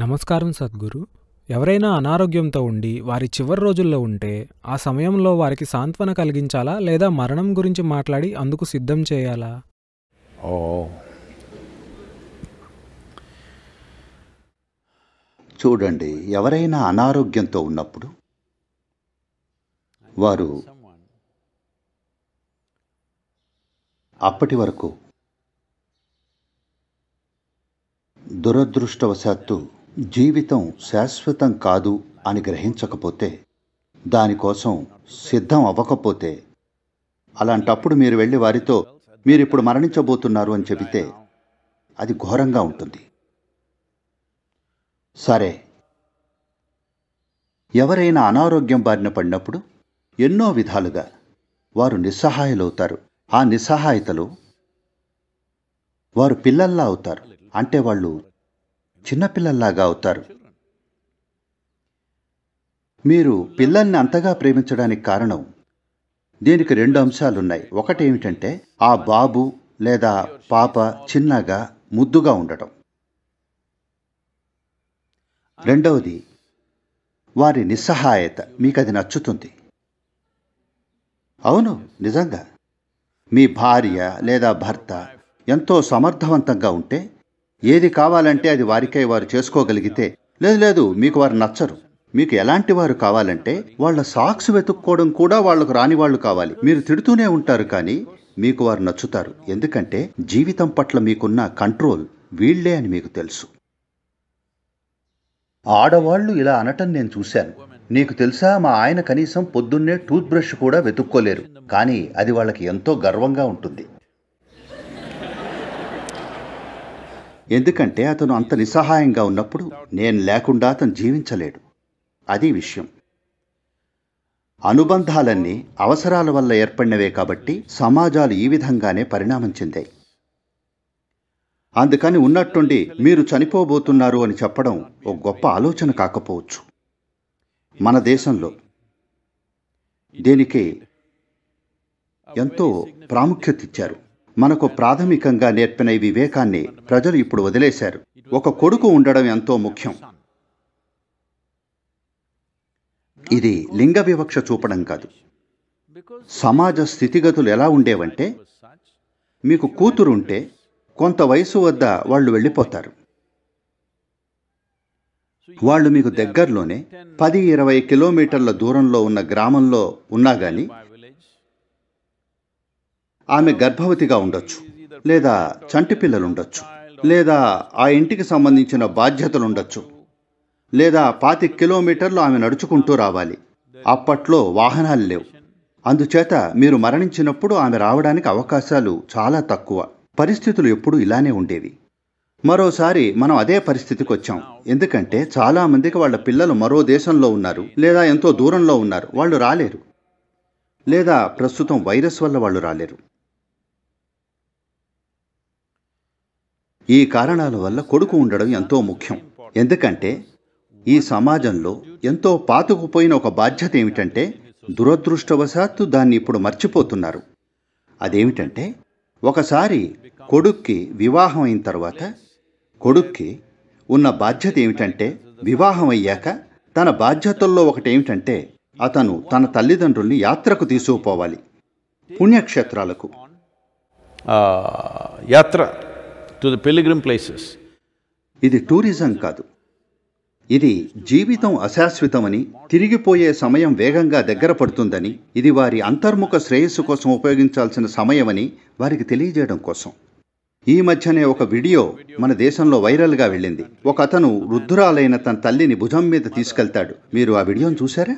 నమస్కారం సద్గురు ఎవరైనా అనారోగ్యంతో ఉండి వారి చివరి రోజుల్లో ఉంటే ఆ సమయంలో వారికి సాంత్వన కలిగించాలా లేదా మరణం గురించి మాట్లాడి అందుకు సిద్ధం చేయాలా ఓ చూడండి ఎవరైనా అనారోగ్యంతో ఉన్నప్పుడు వారు అప్పటి వరకు దురదృష్టవశాత్తు జీవితం శాశ్వతం కాదు అని గ్రహించకపోతే దానికోసం సిద్ధం అవ్వకపోతే అలాంటప్పుడు మీరు వెళ్ళి వారితో మీరు ఇప్పుడు మరణించబోతున్నారు అని చెబితే అది ఘోరంగా ఉంటుంది సరే ఎవరైనా అనారోగ్యం బారిన పడినప్పుడు ఎన్నో విధాలుగా వారు నిస్సహాయులవుతారు ఆ నిస్సహాయతలో వారు పిల్లల్లా అవుతారు అంటే వాళ్ళు చిన్నపిల్లల్లాగా అవుతారు మీరు పిల్లల్ని అంతగా ప్రేమించడానికి కారణం దీనికి రెండు అంశాలున్నాయి ఒకటి ఏమిటంటే ఆ బాబు లేదా పాప చిన్నగా ముద్దుగా ఉండటం రెండవది వారి నిస్సహాయత మీకు అది నచ్చుతుంది అవును నిజంగా మీ భార్య లేదా భర్త ఎంతో సమర్థవంతంగా ఉంటే ఏది కావాలంటే అది వారికై వారు చేసుకోగలిగితే లేదు లేదు మీకు వారు నచ్చరు మీకు ఎలాంటి వారు కావాలంటే వాళ్ళ సాక్స్ వెతుక్కోవడం కూడా వాళ్లకు రాని వాళ్ళు కావాలి మీరు తిడుతూనే ఉంటారు కానీ మీకు వారు నచ్చుతారు ఎందుకంటే జీవితం పట్ల మీకున్న కంట్రోల్ వీళ్లే అని మీకు తెలుసు ఆడవాళ్లు ఇలా అనటం నేను చూశాను నీకు తెలుసా మా ఆయన కనీసం పొద్దున్నే టూత్ బ్రష్ కూడా వెతుక్కోలేరు కానీ అది వాళ్ళకి ఎంతో గర్వంగా ఉంటుంది ఎందుకంటే అతను అంత నిస్సహాయంగా ఉన్నప్పుడు నేను లేకుండా అతను జీవించలేడు అది విషయం అనుబంధాలన్నీ అవసరాల వల్ల ఏర్పడినవే కాబట్టి సమాజాలు ఈ విధంగానే పరిణామం చెందాయి అందుకని ఉన్నట్టుండి మీరు చనిపోబోతున్నారు అని చెప్పడం ఒక గొప్ప ఆలోచన కాకపోవచ్చు మన దేశంలో దీనికి ఎంతో ప్రాముఖ్యత ఇచ్చారు మనకు ప్రాథమికంగా నేర్పిన ఈ వివేకాన్ని ప్రజలు ఇప్పుడు వదిలేశారు ఒక కొడుకు ఉండడం ఎంతో ముఖ్యం ఇది లింగ వివక్ష చూపడం కాదు సమాజ స్థితిగతులు ఎలా ఉండేవంటే మీకు కూతురుంటే కొంత వయసు వద్ద వాళ్ళు వెళ్ళిపోతారు వాళ్ళు మీకు దగ్గరలోనే పది ఇరవై కిలోమీటర్ల దూరంలో ఉన్న గ్రామంలో ఉన్నా కానీ ఆమె గర్భవతిగా ఉండొచ్చు లేదా చంటి పిల్లలుండొచ్చు లేదా ఆ ఇంటికి సంబంధించిన బాధ్యతలుండొచ్చు లేదా పాతి కిలోమీటర్లు ఆమె నడుచుకుంటూ రావాలి అప్పట్లో వాహనాలు లేవు అందుచేత మీరు మరణించినప్పుడు ఆమె రావడానికి అవకాశాలు చాలా తక్కువ పరిస్థితులు ఎప్పుడూ ఇలానే ఉండేవి మరోసారి మనం అదే పరిస్థితికి వచ్చాం ఎందుకంటే చాలామందికి వాళ్ళ పిల్లలు మరో దేశంలో ఉన్నారు లేదా ఎంతో దూరంలో ఉన్నారు వాళ్ళు రాలేరు లేదా ప్రస్తుతం వైరస్ వల్ల వాళ్ళు రాలేరు ఈ కారణాల వల్ల కొడుకు ఉండడం ఎంతో ముఖ్యం ఎందుకంటే ఈ సమాజంలో ఎంతో పాతుకుపోయిన ఒక బాధ్యత ఏమిటంటే దురదృష్టవశాత్తు దాన్ని ఇప్పుడు మర్చిపోతున్నారు అదేమిటంటే ఒకసారి కొడుక్కి వివాహం అయిన తర్వాత కొడుక్కి ఉన్న బాధ్యత ఏమిటంటే వివాహం అయ్యాక తన బాధ్యతల్లో ఒకటి ఏమిటంటే అతను తన తల్లిదండ్రుల్ని యాత్రకు తీసుకుపోవాలి పుణ్యక్షేత్రాలకు యాత్ర టు ద పిలిగ్రిమ్ ప్లేసెస్ ఇది టూరిజం కాదు ఇది జీవితం అశాశ్వతమని తిరిగిపోయే సమయం వేగంగా దగ్గర పడుతుందని ఇది వారి అంతర్ముఖ శ్రేయస్సు కోసం ఉపయోగించాల్సిన సమయమని వారికి తెలియజేయడం కోసం ఈ మధ్యనే ఒక వీడియో మన దేశంలో వైరల్గా వెళ్ళింది ఒక అతను వృద్ధురాలైన తన తల్లిని భుజం మీద తీసుకెళ్తాడు మీరు ఆ వీడియోను చూశారా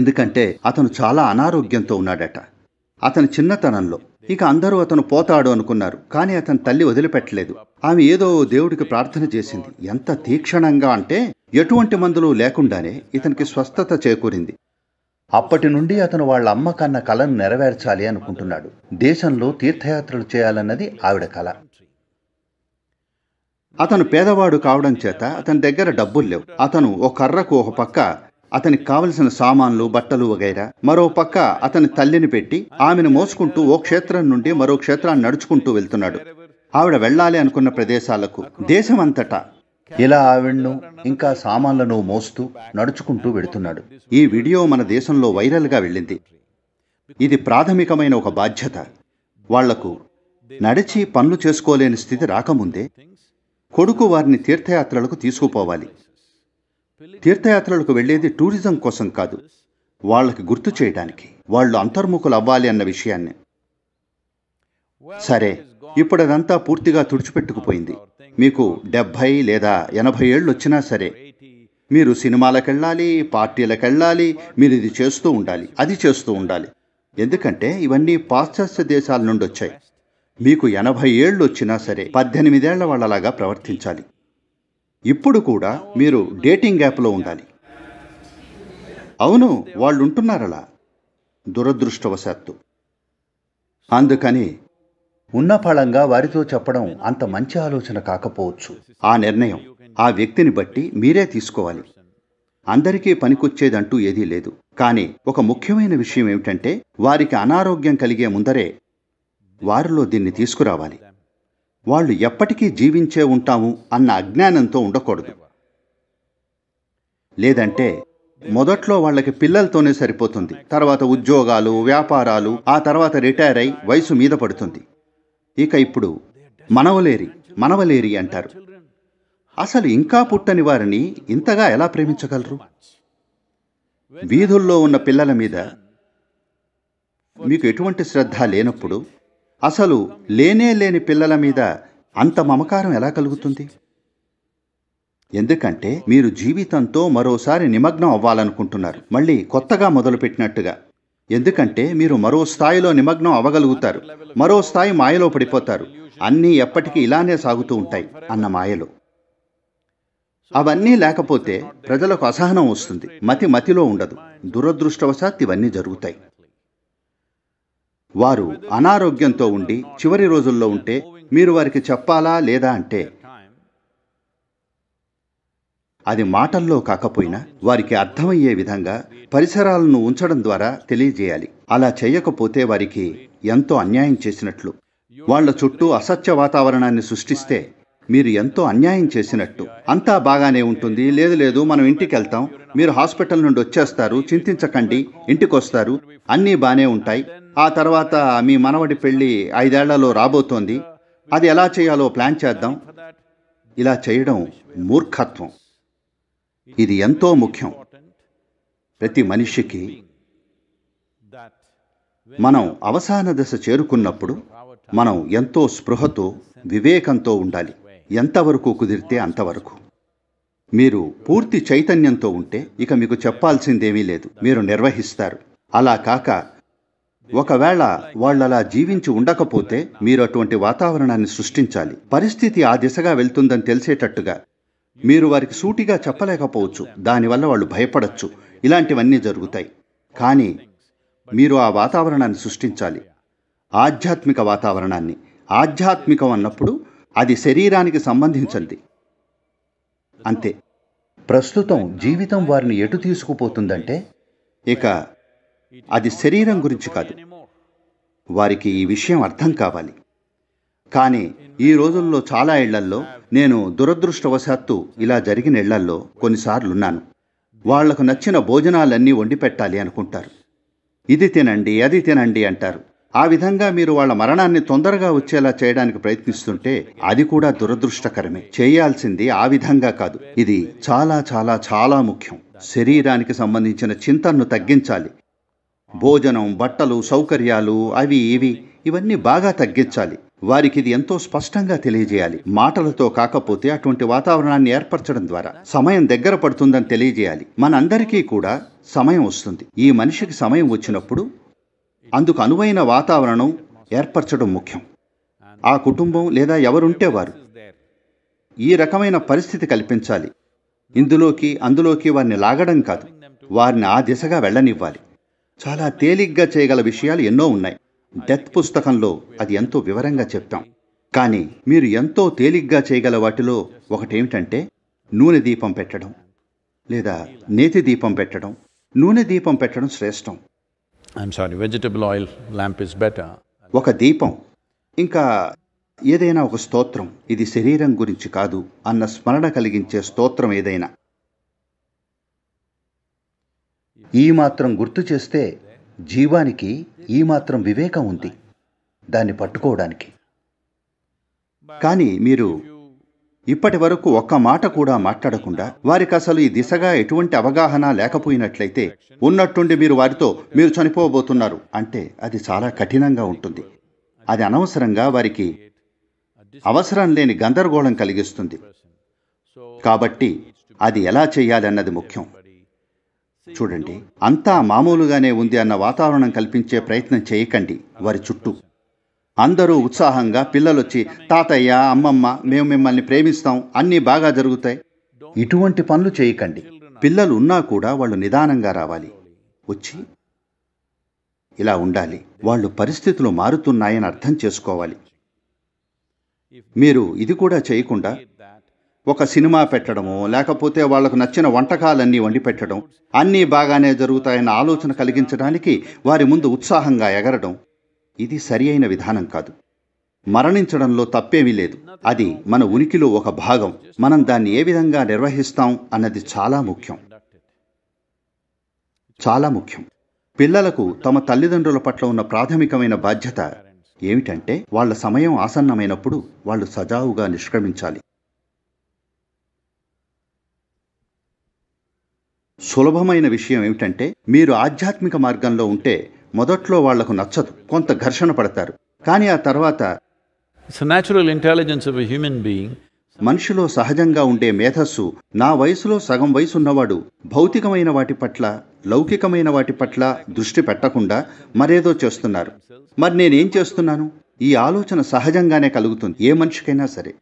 ఎందుకంటే అతను చాలా అనారోగ్యంతో ఉన్నాడట అతని చిన్నతనంలో ఇక అందరూ అతను పోతాడు అనుకున్నారు కానీ అతని తల్లి వదిలిపెట్టలేదు ఆమె ఏదో దేవుడికి ప్రార్థన చేసింది ఎంత తీక్షణంగా అంటే ఎటువంటి మందులు లేకుండానే ఇతనికి స్వస్థత చేకూరింది అప్పటి నుండి అతను వాళ్ళ అమ్మ కన్న కలను నెరవేర్చాలి అనుకుంటున్నాడు దేశంలో తీర్థయాత్రలు చేయాలన్నది ఆవిడ కళ అతను పేదవాడు కావడం చేత అతని దగ్గర డబ్బులు లేవు అతను ఓ కర్రకు ఒక పక్క అతనికి కావలసిన సామాన్లు బట్టలు వగైరా మరో పక్క అతని తల్లిని పెట్టి ఆమెను మోసుకుంటూ ఓ క్షేత్రం నుండి మరో క్షేత్రాన్ని నడుచుకుంటూ వెళ్తున్నాడు ఆవిడ వెళ్ళాలి అనుకున్న ప్రదేశాలకు దేశమంతటా ఇలా ఆవిడ్ను ఇంకా సామాన్లను మోస్తూ నడుచుకుంటూ వెడుతున్నాడు ఈ వీడియో మన దేశంలో వైరల్గా వెళ్ళింది ఇది ప్రాథమికమైన ఒక బాధ్యత వాళ్లకు నడిచి పనులు చేసుకోలేని స్థితి రాకముందే కొడుకు వారిని తీర్థయాత్రలకు తీసుకుపోవాలి తీర్థయాత్రలకు వెళ్లేది టూరిజం కోసం కాదు వాళ్ళకి గుర్తు చేయడానికి వాళ్ళు అంతర్ముఖులు అవ్వాలి అన్న విషయాన్ని సరే ఇప్పుడు అదంతా పూర్తిగా తుడిచిపెట్టుకుపోయింది మీకు డెబ్భై లేదా ఎనభై ఏళ్ళు వచ్చినా సరే మీరు సినిమాలకెళ్ళాలి పార్టీలకెళ్ళాలి మీరు ఇది చేస్తూ ఉండాలి అది చేస్తూ ఉండాలి ఎందుకంటే ఇవన్నీ పాశ్చాత్య దేశాల నుండి వచ్చాయి మీకు ఎనభై ఏళ్ళు వచ్చినా సరే పద్దెనిమిదేళ్ల వాళ్ళలాగా ప్రవర్తించాలి ఇప్పుడు కూడా మీరు డేటింగ్ యాప్లో ఉండాలి అవును వాళ్ళు ఉంటున్నారలా దురదృష్టవశాత్తు అందుకని ఉన్న ఫళంగా వారితో చెప్పడం అంత మంచి ఆలోచన కాకపోవచ్చు ఆ నిర్ణయం ఆ వ్యక్తిని బట్టి మీరే తీసుకోవాలి అందరికీ పనికొచ్చేదంటూ ఏదీ లేదు కానీ ఒక ముఖ్యమైన విషయం ఏమిటంటే వారికి అనారోగ్యం కలిగే ముందరే వారిలో దీన్ని తీసుకురావాలి వాళ్ళు ఎప్పటికీ జీవించే ఉంటాము అన్న అజ్ఞానంతో ఉండకూడదు లేదంటే మొదట్లో వాళ్ళకి పిల్లలతోనే సరిపోతుంది తర్వాత ఉద్యోగాలు వ్యాపారాలు ఆ తర్వాత రిటైర్ అయి వయసు మీద పడుతుంది ఇక ఇప్పుడు మనవలేరి మనవలేరి అంటారు అసలు ఇంకా పుట్టని వారిని ఇంతగా ఎలా ప్రేమించగలరు వీధుల్లో ఉన్న పిల్లల మీద మీకు ఎటువంటి శ్రద్ధ లేనప్పుడు అసలు లేనే లేని పిల్లల మీద అంత మమకారం ఎలా కలుగుతుంది ఎందుకంటే మీరు జీవితంతో మరోసారి నిమగ్నం అవ్వాలనుకుంటున్నారు మళ్ళీ కొత్తగా మొదలుపెట్టినట్టుగా ఎందుకంటే మీరు మరో స్థాయిలో నిమగ్నం అవ్వగలుగుతారు మరో స్థాయి మాయలో పడిపోతారు అన్నీ ఎప్పటికీ ఇలానే సాగుతూ ఉంటాయి అన్న మాయలో అవన్నీ లేకపోతే ప్రజలకు అసహనం వస్తుంది మతి మతిలో ఉండదు దురదృష్టవశాత్ ఇవన్నీ జరుగుతాయి వారు అనారోగ్యంతో ఉండి చివరి రోజుల్లో ఉంటే మీరు వారికి చెప్పాలా లేదా అంటే అది మాటల్లో కాకపోయినా వారికి అర్థమయ్యే విధంగా పరిసరాలను ఉంచడం ద్వారా తెలియజేయాలి అలా చేయకపోతే వారికి ఎంతో అన్యాయం చేసినట్లు వాళ్ల చుట్టూ అసత్య వాతావరణాన్ని సృష్టిస్తే మీరు ఎంతో అన్యాయం చేసినట్టు అంతా బాగానే ఉంటుంది లేదు లేదు మనం ఇంటికి వెళ్తాం మీరు హాస్పిటల్ నుండి వచ్చేస్తారు చింతించకండి ఇంటికొస్తారు అన్నీ బాగానే ఉంటాయి ఆ తర్వాత మీ మనవడి పెళ్ళి ఐదేళ్లలో రాబోతోంది అది ఎలా చేయాలో ప్లాన్ చేద్దాం ఇలా చేయడం మూర్ఖత్వం ఇది ఎంతో ముఖ్యం ప్రతి మనిషికి మనం అవసాన దశ చేరుకున్నప్పుడు మనం ఎంతో స్పృహతో వివేకంతో ఉండాలి ఎంతవరకు కుదిరితే అంతవరకు మీరు పూర్తి చైతన్యంతో ఉంటే ఇక మీకు చెప్పాల్సిందేమీ లేదు మీరు నిర్వహిస్తారు అలా కాక ఒకవేళ వాళ్ళు అలా జీవించి ఉండకపోతే మీరు అటువంటి వాతావరణాన్ని సృష్టించాలి పరిస్థితి ఆ దిశగా వెళ్తుందని తెలిసేటట్టుగా మీరు వారికి సూటిగా చెప్పలేకపోవచ్చు దానివల్ల వాళ్ళు భయపడచ్చు ఇలాంటివన్నీ జరుగుతాయి కానీ మీరు ఆ వాతావరణాన్ని సృష్టించాలి ఆధ్యాత్మిక వాతావరణాన్ని ఆధ్యాత్మికం అన్నప్పుడు అది శరీరానికి సంబంధించింది అంతే ప్రస్తుతం జీవితం వారిని ఎటు తీసుకుపోతుందంటే ఇక అది శరీరం గురించి కాదు వారికి ఈ విషయం అర్థం కావాలి కానీ ఈ రోజుల్లో చాలా ఇళ్లల్లో నేను దురదృష్టవశాత్తు ఇలా జరిగిన ఇళ్లల్లో కొన్నిసార్లున్నాను వాళ్లకు నచ్చిన భోజనాలన్నీ వండి పెట్టాలి అనుకుంటారు ఇది తినండి అది తినండి అంటారు ఆ విధంగా మీరు వాళ్ళ మరణాన్ని తొందరగా వచ్చేలా చేయడానికి ప్రయత్నిస్తుంటే అది కూడా దురదృష్టకరమే చేయాల్సింది ఆ విధంగా కాదు ఇది చాలా చాలా చాలా ముఖ్యం శరీరానికి సంబంధించిన చింతను తగ్గించాలి భోజనం బట్టలు సౌకర్యాలు అవి ఇవి ఇవన్నీ బాగా తగ్గించాలి వారికి ఇది ఎంతో స్పష్టంగా తెలియజేయాలి మాటలతో కాకపోతే అటువంటి వాతావరణాన్ని ఏర్పరచడం ద్వారా సమయం దగ్గర పడుతుందని తెలియజేయాలి మనందరికీ కూడా సమయం వస్తుంది ఈ మనిషికి సమయం వచ్చినప్పుడు అందుకు అనువైన వాతావరణం ఏర్పరచడం ముఖ్యం ఆ కుటుంబం లేదా ఎవరుంటే వారు ఈ రకమైన పరిస్థితి కల్పించాలి ఇందులోకి అందులోకి వారిని లాగడం కాదు వారిని ఆ దిశగా వెళ్ళనివ్వాలి చాలా తేలిగ్గా చేయగల విషయాలు ఎన్నో ఉన్నాయి డెత్ పుస్తకంలో అది ఎంతో వివరంగా చెప్తాం కానీ మీరు ఎంతో తేలిగ్గా చేయగల వాటిలో ఒకటేమిటంటే నూనె దీపం పెట్టడం లేదా నేతి దీపం పెట్టడం నూనె దీపం పెట్టడం శ్రేష్టం I'm sorry vegetable oil lamp is better ఒక దీపం ఇంకా ఏదైనా ఒక స్తోత్రం ఇది శరీరం గురించి కాదు అన్న స్మరణ కలిగించే స్తోత్రం ఏదైనా ఈ మాత్రం గుర్తు చేస్తే జీవానికి ఈ మాత్రం వివేకం ఉంది దాన్ని పట్టుకోవడానికి కానీ మీరు ఇప్పటి వరకు ఒక్క మాట కూడా మాట్లాడకుండా వారికి అసలు ఈ దిశగా ఎటువంటి అవగాహన లేకపోయినట్లయితే ఉన్నట్టుండి మీరు వారితో మీరు చనిపోబోతున్నారు అంటే అది చాలా కఠినంగా ఉంటుంది అది అనవసరంగా వారికి అవసరం లేని గందరగోళం కలిగిస్తుంది కాబట్టి అది ఎలా చేయాలన్నది ముఖ్యం చూడండి అంతా మామూలుగానే ఉంది అన్న వాతావరణం కల్పించే ప్రయత్నం చేయకండి వారి చుట్టూ అందరూ ఉత్సాహంగా పిల్లలొచ్చి తాతయ్య అమ్మమ్మ మేము మిమ్మల్ని ప్రేమిస్తాం అన్నీ బాగా జరుగుతాయి ఇటువంటి పనులు చేయకండి పిల్లలు ఉన్నా కూడా వాళ్ళు నిదానంగా రావాలి వచ్చి ఇలా ఉండాలి వాళ్ళు పరిస్థితులు మారుతున్నాయని అర్థం చేసుకోవాలి మీరు ఇది కూడా చేయకుండా ఒక సినిమా పెట్టడము లేకపోతే వాళ్లకు నచ్చిన వంటకాలన్నీ వండి పెట్టడం అన్నీ బాగానే జరుగుతాయన్న ఆలోచన కలిగించడానికి వారి ముందు ఉత్సాహంగా ఎగరడం ఇది సరి అయిన విధానం కాదు మరణించడంలో తప్పేమీ లేదు అది మన ఉనికిలో ఒక భాగం మనం దాన్ని ఏ విధంగా నిర్వహిస్తాం అన్నది చాలా ముఖ్యం చాలా ముఖ్యం పిల్లలకు తమ తల్లిదండ్రుల పట్ల ఉన్న ప్రాథమికమైన బాధ్యత ఏమిటంటే వాళ్ళ సమయం ఆసన్నమైనప్పుడు వాళ్ళు సజావుగా నిష్క్రమించాలి సులభమైన విషయం ఏమిటంటే మీరు ఆధ్యాత్మిక మార్గంలో ఉంటే మొదట్లో వాళ్లకు నచ్చదు కొంత ఘర్షణ పడతారు కానీ ఆ తర్వాత natural intelligence of human being మనిషిలో సహజంగా ఉండే మేధస్సు నా వయసులో సగం వయసు ఉన్నవాడు భౌతికమైన వాటి పట్ల లౌకికమైన వాటి పట్ల దృష్టి పెట్టకుండా మరేదో చేస్తున్నారు మరి నేనేం చేస్తున్నాను ఈ ఆలోచన సహజంగానే కలుగుతుంది ఏ మనిషికైనా సరే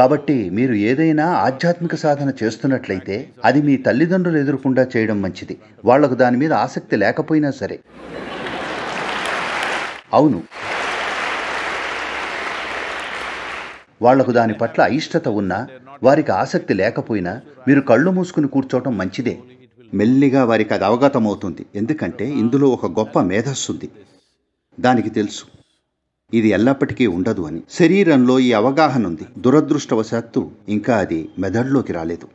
కాబట్టి మీరు ఏదైనా ఆధ్యాత్మిక సాధన చేస్తున్నట్లయితే అది మీ తల్లిదండ్రులు ఎదురకుండా చేయడం మంచిది వాళ్లకు దాని మీద ఆసక్తి లేకపోయినా సరే అవును వాళ్లకు దాని పట్ల అయిష్టత ఉన్నా వారికి ఆసక్తి లేకపోయినా మీరు కళ్ళు మూసుకుని కూర్చోవటం మంచిదే మెల్లిగా వారికి అది అవగతమవుతుంది ఎందుకంటే ఇందులో ఒక గొప్ప మేధస్సుంది దానికి తెలుసు ఇది ఎల్లప్పటికీ ఉండదు అని శరీరంలో ఈ అవగాహన ఉంది దురదృష్టవశాత్తు ఇంకా అది మెదడులోకి రాలేదు